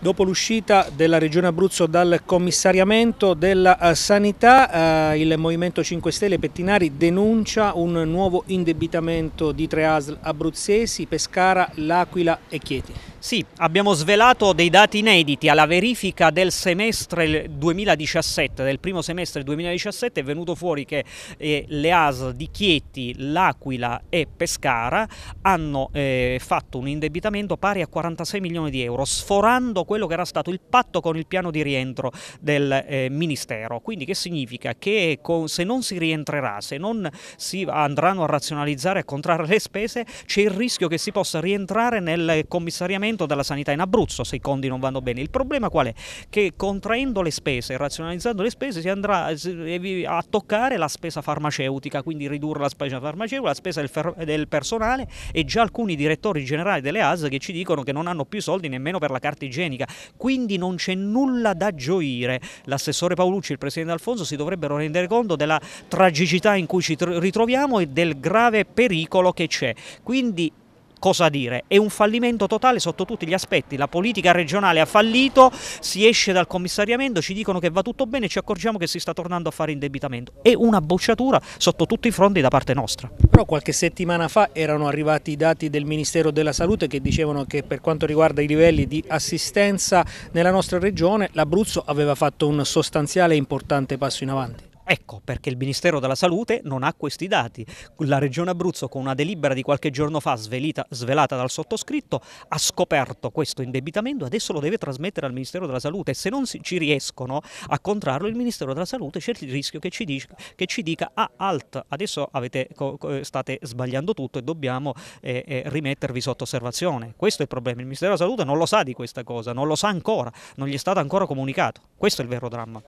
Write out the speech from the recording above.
Dopo l'uscita della Regione Abruzzo dal commissariamento della eh, sanità, eh, il Movimento 5 Stelle Pettinari denuncia un nuovo indebitamento di tre ASL abruzzesi, Pescara, L'Aquila e Chieti. Sì, abbiamo svelato dei dati inediti alla verifica del semestre 2017, del primo semestre 2017 è venuto fuori che eh, le AS di Chieti, L'Aquila e Pescara hanno eh, fatto un indebitamento pari a 46 milioni di euro, sforando quello che era stato il patto con il piano di rientro del eh, Ministero. Quindi che significa? Che con, se non si rientrerà, se non si andranno a razionalizzare e a contrarre le spese, c'è il rischio che si possa rientrare nel commissariamento finanziamento della sanità in Abruzzo se i conti non vanno bene. Il problema qual è? Che contraendo le spese razionalizzando le spese si andrà eh, a toccare la spesa farmaceutica, quindi ridurre la spesa farmaceutica, la spesa del, fer- del personale e già alcuni direttori generali delle AS che ci dicono che non hanno più soldi nemmeno per la carta igienica. Quindi non c'è nulla da gioire. L'assessore Paolucci e il presidente Alfonso si dovrebbero rendere conto della tragicità in cui ci ritroviamo e del grave pericolo che c'è. Quindi cosa dire. È un fallimento totale sotto tutti gli aspetti. La politica regionale ha fallito, si esce dal commissariamento, ci dicono che va tutto bene, e ci accorgiamo che si sta tornando a fare indebitamento. È una bocciatura sotto tutti i fronti da parte nostra. Però qualche settimana fa erano arrivati i dati del Ministero della Salute che dicevano che per quanto riguarda i livelli di assistenza nella nostra regione l'Abruzzo aveva fatto un sostanziale e importante passo in avanti. Ecco perché il Ministero della Salute non ha questi dati. La Regione Abruzzo con una delibera di qualche giorno fa svelita, svelata dal sottoscritto ha scoperto questo indebitamento, adesso lo deve trasmettere al Ministero della Salute se non si, ci riescono a contrarlo il Ministero della Salute c'è il rischio che ci, dica, che ci dica ah alt, adesso avete, state sbagliando tutto e dobbiamo eh, eh, rimettervi sotto osservazione. Questo è il problema, il Ministero della Salute non lo sa di questa cosa, non lo sa ancora, non gli è stato ancora comunicato. Questo è il vero dramma.